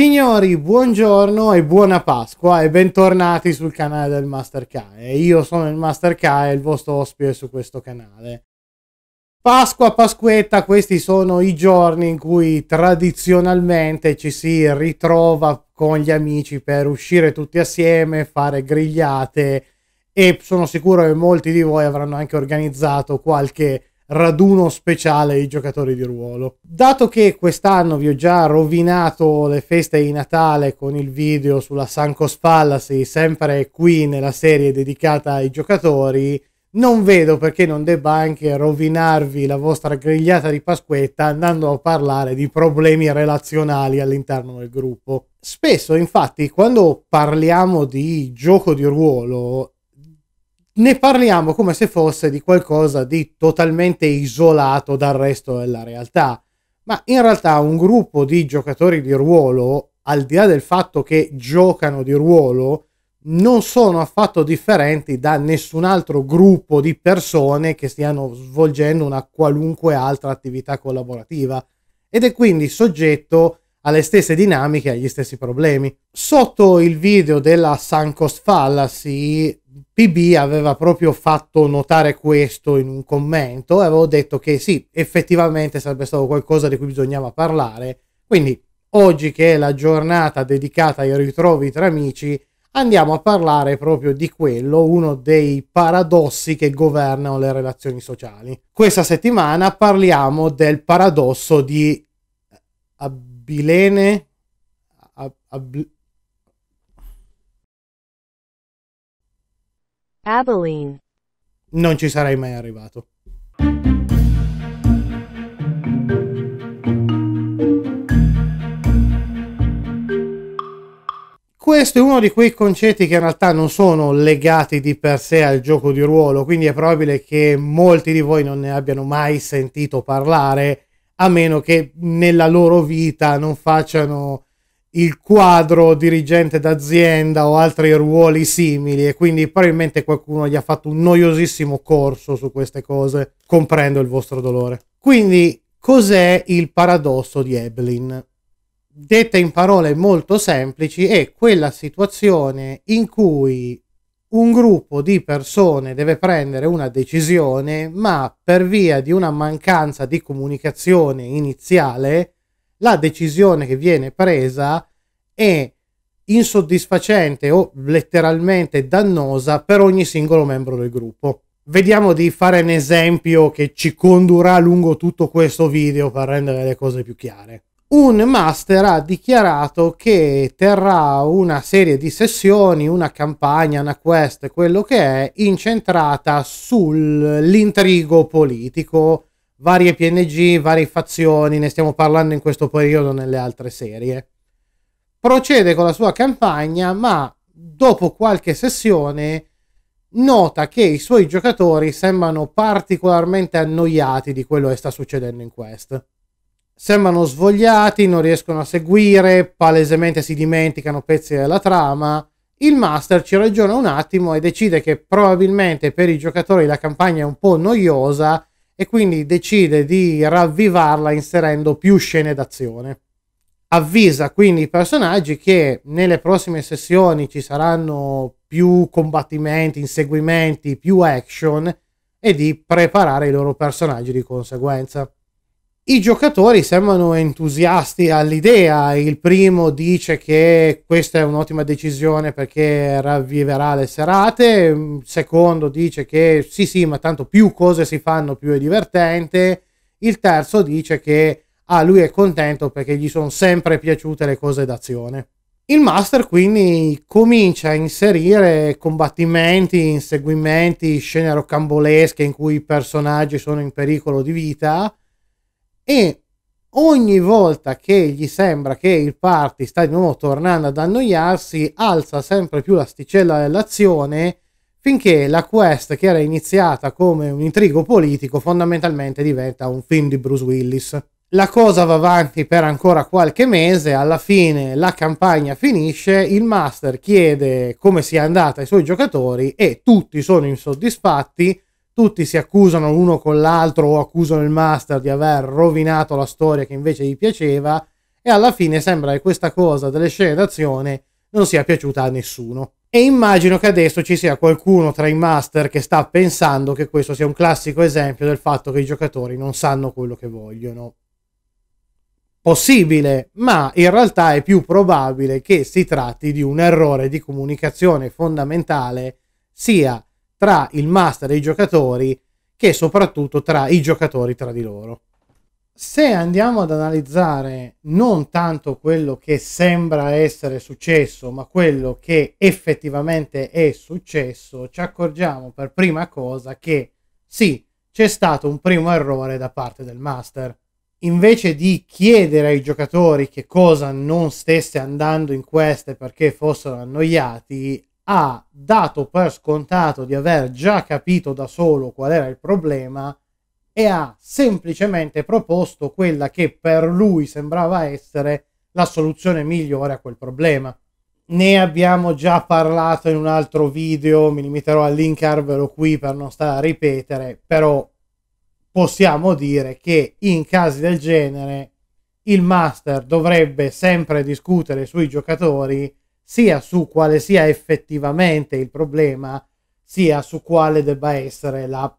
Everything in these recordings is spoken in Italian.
Signori, buongiorno e buona Pasqua e bentornati sul canale del Master Kae. Io sono il Master e il vostro ospite su questo canale. Pasqua, Pasquetta, questi sono i giorni in cui tradizionalmente ci si ritrova con gli amici per uscire tutti assieme, fare grigliate e sono sicuro che molti di voi avranno anche organizzato qualche raduno speciale i giocatori di ruolo. Dato che quest'anno vi ho già rovinato le feste di Natale con il video sulla Sankos Fallacy, sempre qui nella serie dedicata ai giocatori, non vedo perché non debba anche rovinarvi la vostra grigliata di Pasquetta andando a parlare di problemi relazionali all'interno del gruppo. Spesso, infatti, quando parliamo di gioco di ruolo, ne parliamo come se fosse di qualcosa di totalmente isolato dal resto della realtà. Ma in realtà un gruppo di giocatori di ruolo, al di là del fatto che giocano di ruolo, non sono affatto differenti da nessun altro gruppo di persone che stiano svolgendo una qualunque altra attività collaborativa ed è quindi soggetto alle stesse dinamiche e agli stessi problemi. Sotto il video della Suncost Fallacy PB aveva proprio fatto notare questo in un commento e avevo detto che sì, effettivamente sarebbe stato qualcosa di cui bisognava parlare. Quindi oggi che è la giornata dedicata ai ritrovi tra amici, andiamo a parlare proprio di quello, uno dei paradossi che governano le relazioni sociali. Questa settimana parliamo del paradosso di Abilene Ab- Ab- Abilene. Non ci sarei mai arrivato. Questo è uno di quei concetti che in realtà non sono legati di per sé al gioco di ruolo, quindi è probabile che molti di voi non ne abbiano mai sentito parlare, a meno che nella loro vita non facciano il quadro dirigente d'azienda o altri ruoli simili e quindi probabilmente qualcuno gli ha fatto un noiosissimo corso su queste cose. Comprendo il vostro dolore. Quindi cos'è il paradosso di Eblin? Detta in parole molto semplici è quella situazione in cui un gruppo di persone deve prendere una decisione ma per via di una mancanza di comunicazione iniziale la decisione che viene presa è insoddisfacente o letteralmente dannosa per ogni singolo membro del gruppo. Vediamo di fare un esempio che ci condurrà lungo tutto questo video per rendere le cose più chiare. Un master ha dichiarato che terrà una serie di sessioni, una campagna, una quest, quello che è, incentrata sull'intrigo politico varie PNG, varie fazioni, ne stiamo parlando in questo periodo nelle altre serie. Procede con la sua campagna, ma dopo qualche sessione nota che i suoi giocatori sembrano particolarmente annoiati di quello che sta succedendo in quest. Sembrano svogliati, non riescono a seguire, palesemente si dimenticano pezzi della trama. Il master ci ragiona un attimo e decide che probabilmente per i giocatori la campagna è un po' noiosa e quindi decide di ravvivarla inserendo più scene d'azione. Avvisa quindi i personaggi che nelle prossime sessioni ci saranno più combattimenti, inseguimenti, più action e di preparare i loro personaggi di conseguenza. I giocatori sembrano entusiasti all'idea. Il primo dice che questa è un'ottima decisione perché ravviverà le serate. Il secondo dice che sì, sì, ma tanto più cose si fanno, più è divertente. Il terzo dice che ah, lui è contento perché gli sono sempre piaciute le cose d'azione. Il master quindi comincia a inserire combattimenti, inseguimenti, scene rocambolesche in cui i personaggi sono in pericolo di vita e ogni volta che gli sembra che il party sta di nuovo tornando ad annoiarsi, alza sempre più l'asticella dell'azione finché la quest che era iniziata come un intrigo politico fondamentalmente diventa un film di Bruce Willis. La cosa va avanti per ancora qualche mese, alla fine la campagna finisce, il master chiede come sia andata ai suoi giocatori e tutti sono insoddisfatti, tutti si accusano l'uno con l'altro o accusano il master di aver rovinato la storia che invece gli piaceva e alla fine sembra che questa cosa delle scene d'azione non sia piaciuta a nessuno. E immagino che adesso ci sia qualcuno tra i master che sta pensando che questo sia un classico esempio del fatto che i giocatori non sanno quello che vogliono. Possibile, ma in realtà è più probabile che si tratti di un errore di comunicazione fondamentale sia tra il master e i giocatori che soprattutto tra i giocatori tra di loro. Se andiamo ad analizzare non tanto quello che sembra essere successo, ma quello che effettivamente è successo, ci accorgiamo per prima cosa che sì, c'è stato un primo errore da parte del master. Invece di chiedere ai giocatori che cosa non stesse andando in queste perché fossero annoiati, ha dato per scontato di aver già capito da solo qual era il problema e ha semplicemente proposto quella che per lui sembrava essere la soluzione migliore a quel problema. Ne abbiamo già parlato in un altro video, mi limiterò a linkarvelo qui per non stare a ripetere, però possiamo dire che in casi del genere il master dovrebbe sempre discutere sui giocatori sia su quale sia effettivamente il problema, sia su quale debba essere la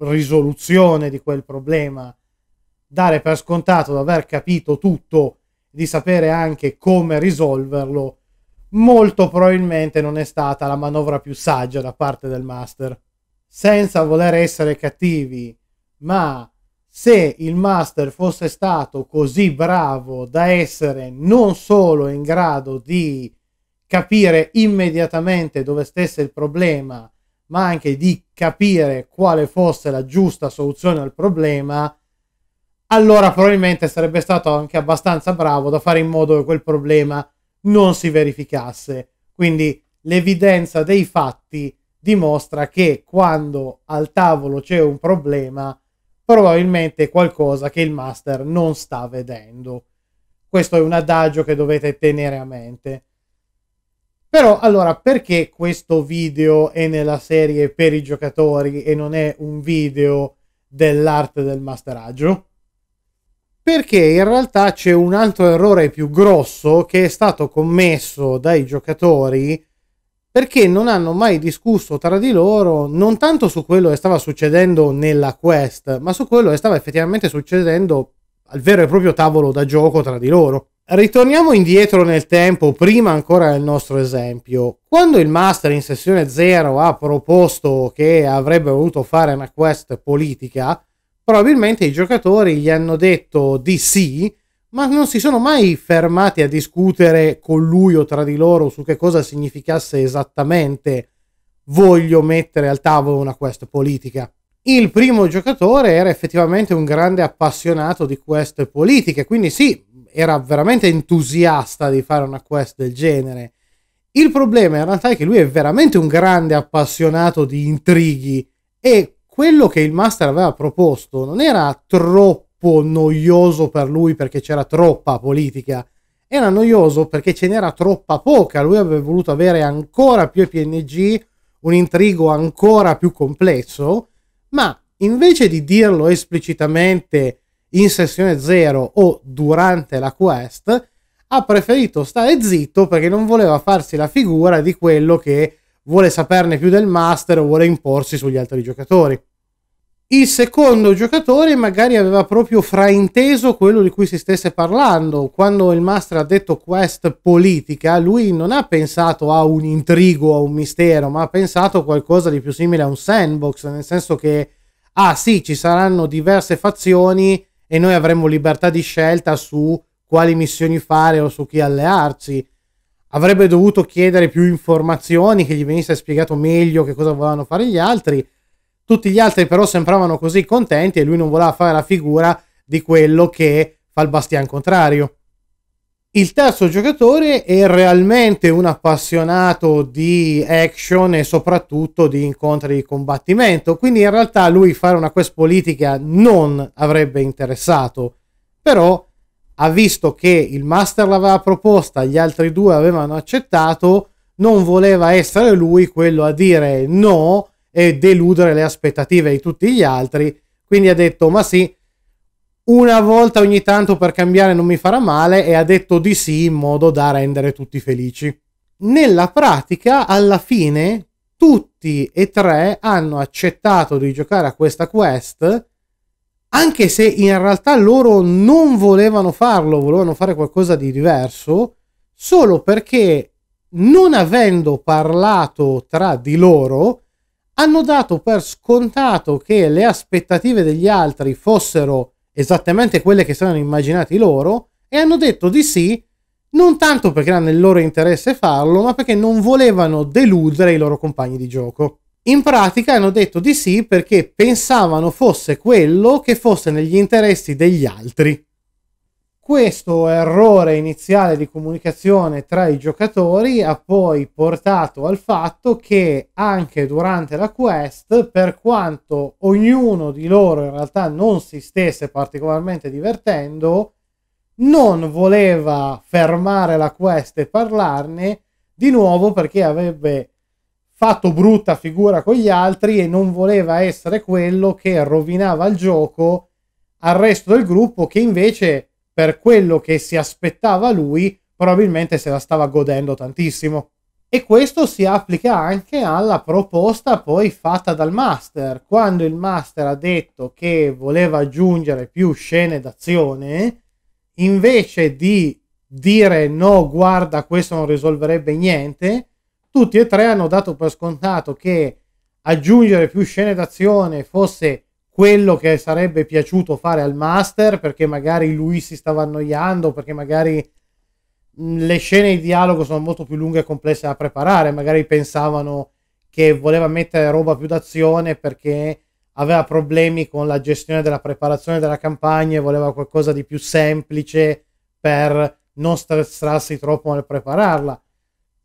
risoluzione di quel problema. Dare per scontato di aver capito tutto, di sapere anche come risolverlo, molto probabilmente non è stata la manovra più saggia da parte del master. Senza voler essere cattivi, ma se il master fosse stato così bravo da essere non solo in grado di capire immediatamente dove stesse il problema, ma anche di capire quale fosse la giusta soluzione al problema, allora probabilmente sarebbe stato anche abbastanza bravo da fare in modo che quel problema non si verificasse. Quindi l'evidenza dei fatti dimostra che quando al tavolo c'è un problema, probabilmente è qualcosa che il master non sta vedendo. Questo è un adagio che dovete tenere a mente. Però allora perché questo video è nella serie per i giocatori e non è un video dell'arte del masteraggio? Perché in realtà c'è un altro errore più grosso che è stato commesso dai giocatori perché non hanno mai discusso tra di loro non tanto su quello che stava succedendo nella quest, ma su quello che stava effettivamente succedendo al vero e proprio tavolo da gioco tra di loro. Ritorniamo indietro nel tempo, prima ancora del nostro esempio. Quando il master in sessione 0 ha proposto che avrebbe voluto fare una quest politica, probabilmente i giocatori gli hanno detto di sì, ma non si sono mai fermati a discutere con lui o tra di loro su che cosa significasse esattamente voglio mettere al tavolo una quest politica. Il primo giocatore era effettivamente un grande appassionato di quest politiche, quindi sì, era veramente entusiasta di fare una quest del genere. Il problema in realtà è che lui è veramente un grande appassionato di intrighi e quello che il master aveva proposto non era troppo noioso per lui perché c'era troppa politica, era noioso perché ce n'era troppa poca, lui aveva voluto avere ancora più PNG, un intrigo ancora più complesso, ma invece di dirlo esplicitamente in sessione 0 o durante la quest, ha preferito stare zitto perché non voleva farsi la figura di quello che vuole saperne più del master o vuole imporsi sugli altri giocatori. Il secondo giocatore magari aveva proprio frainteso quello di cui si stesse parlando. Quando il master ha detto quest politica, lui non ha pensato a un intrigo, a un mistero, ma ha pensato a qualcosa di più simile a un sandbox, nel senso che, ah sì, ci saranno diverse fazioni, e noi avremmo libertà di scelta su quali missioni fare o su chi allearsi. Avrebbe dovuto chiedere più informazioni, che gli venisse spiegato meglio che cosa volevano fare gli altri. Tutti gli altri però sembravano così contenti e lui non voleva fare la figura di quello che fa il bastian contrario. Il terzo giocatore è realmente un appassionato di action e soprattutto di incontri di combattimento, quindi in realtà lui fare una quest politica non avrebbe interessato, però ha visto che il master l'aveva proposta, gli altri due avevano accettato, non voleva essere lui quello a dire no e deludere le aspettative di tutti gli altri, quindi ha detto ma sì, una volta ogni tanto per cambiare non mi farà male e ha detto di sì in modo da rendere tutti felici. Nella pratica, alla fine, tutti e tre hanno accettato di giocare a questa quest, anche se in realtà loro non volevano farlo, volevano fare qualcosa di diverso, solo perché non avendo parlato tra di loro, hanno dato per scontato che le aspettative degli altri fossero esattamente quelle che si erano immaginati loro e hanno detto di sì non tanto perché era nel loro interesse farlo, ma perché non volevano deludere i loro compagni di gioco. In pratica hanno detto di sì perché pensavano fosse quello che fosse negli interessi degli altri. Questo errore iniziale di comunicazione tra i giocatori ha poi portato al fatto che anche durante la quest, per quanto ognuno di loro in realtà non si stesse particolarmente divertendo, non voleva fermare la quest e parlarne di nuovo perché avrebbe fatto brutta figura con gli altri e non voleva essere quello che rovinava il gioco al resto del gruppo che invece per quello che si aspettava lui, probabilmente se la stava godendo tantissimo. E questo si applica anche alla proposta poi fatta dal master. Quando il master ha detto che voleva aggiungere più scene d'azione, invece di dire no, guarda, questo non risolverebbe niente, tutti e tre hanno dato per scontato che aggiungere più scene d'azione fosse quello che sarebbe piaciuto fare al master perché magari lui si stava annoiando, perché magari mm, le scene di dialogo sono molto più lunghe e complesse da preparare, magari pensavano che voleva mettere roba più d'azione perché aveva problemi con la gestione della preparazione della campagna e voleva qualcosa di più semplice per non stressarsi troppo nel prepararla.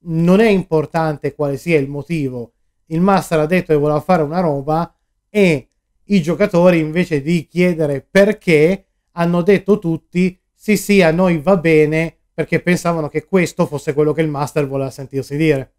Non è importante quale sia il motivo. Il master ha detto che voleva fare una roba e i giocatori invece di chiedere perché hanno detto tutti sì sì a noi va bene perché pensavano che questo fosse quello che il master voleva sentirsi dire.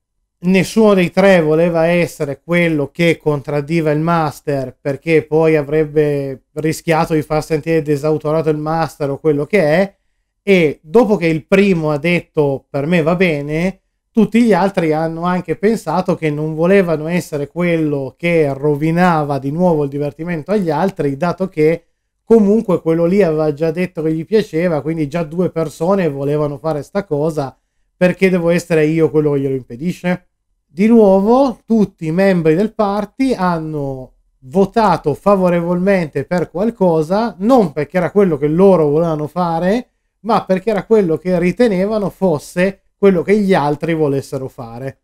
Nessuno dei tre voleva essere quello che contraddiva il master perché poi avrebbe rischiato di far sentire desautorato il master o quello che è e dopo che il primo ha detto per me va bene tutti gli altri hanno anche pensato che non volevano essere quello che rovinava di nuovo il divertimento agli altri, dato che comunque quello lì aveva già detto che gli piaceva, quindi già due persone volevano fare sta cosa, perché devo essere io quello che glielo impedisce? Di nuovo, tutti i membri del party hanno votato favorevolmente per qualcosa, non perché era quello che loro volevano fare, ma perché era quello che ritenevano fosse quello che gli altri volessero fare.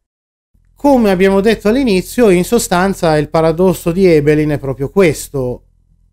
Come abbiamo detto all'inizio, in sostanza il paradosso di Ebelin è proprio questo.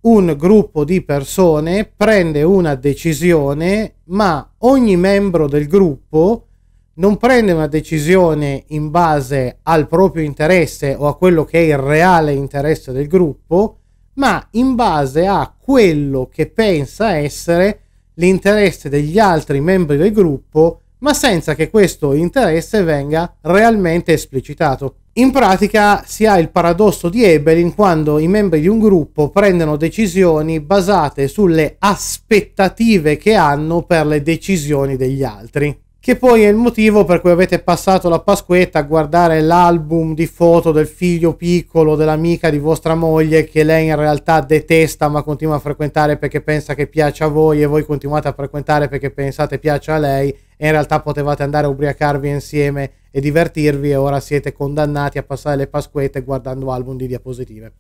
Un gruppo di persone prende una decisione, ma ogni membro del gruppo non prende una decisione in base al proprio interesse o a quello che è il reale interesse del gruppo, ma in base a quello che pensa essere l'interesse degli altri membri del gruppo ma senza che questo interesse venga realmente esplicitato. In pratica si ha il paradosso di Ebelin quando i membri di un gruppo prendono decisioni basate sulle aspettative che hanno per le decisioni degli altri che poi è il motivo per cui avete passato la Pasquetta a guardare l'album di foto del figlio piccolo dell'amica di vostra moglie che lei in realtà detesta ma continua a frequentare perché pensa che piaccia a voi e voi continuate a frequentare perché pensate piaccia a lei e in realtà potevate andare a ubriacarvi insieme e divertirvi e ora siete condannati a passare le Pasquette guardando album di diapositive.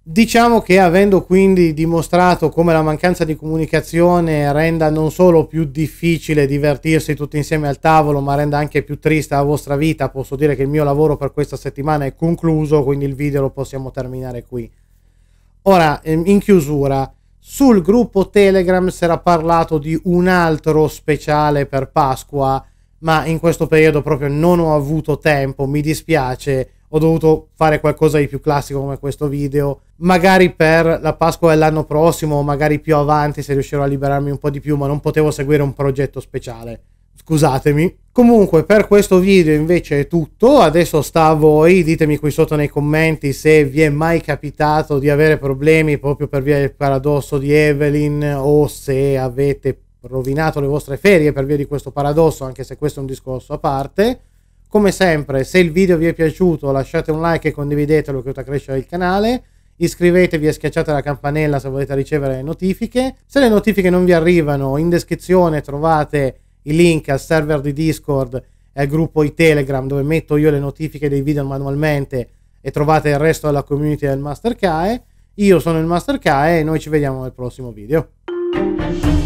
Diciamo che avendo quindi dimostrato come la mancanza di comunicazione renda non solo più difficile divertirsi tutti insieme al tavolo, ma renda anche più triste la vostra vita, posso dire che il mio lavoro per questa settimana è concluso, quindi il video lo possiamo terminare qui. Ora, ehm, in chiusura, sul gruppo Telegram si era parlato di un altro speciale per Pasqua, ma in questo periodo proprio non ho avuto tempo, mi dispiace, ho dovuto fare qualcosa di più classico come questo video, magari per la Pasqua dell'anno prossimo o magari più avanti se riuscirò a liberarmi un po' di più, ma non potevo seguire un progetto speciale scusatemi. Comunque per questo video invece è tutto, adesso sta a voi, ditemi qui sotto nei commenti se vi è mai capitato di avere problemi proprio per via del paradosso di Evelyn o se avete rovinato le vostre ferie per via di questo paradosso, anche se questo è un discorso a parte. Come sempre, se il video vi è piaciuto lasciate un like e condividetelo che aiuta a crescere il canale iscrivetevi e schiacciate la campanella se volete ricevere le notifiche. Se le notifiche non vi arrivano, in descrizione trovate i link al server di Discord e al gruppo di Telegram dove metto io le notifiche dei video manualmente e trovate il resto della community del Master Kae. Io sono il Master Kae e noi ci vediamo nel prossimo video.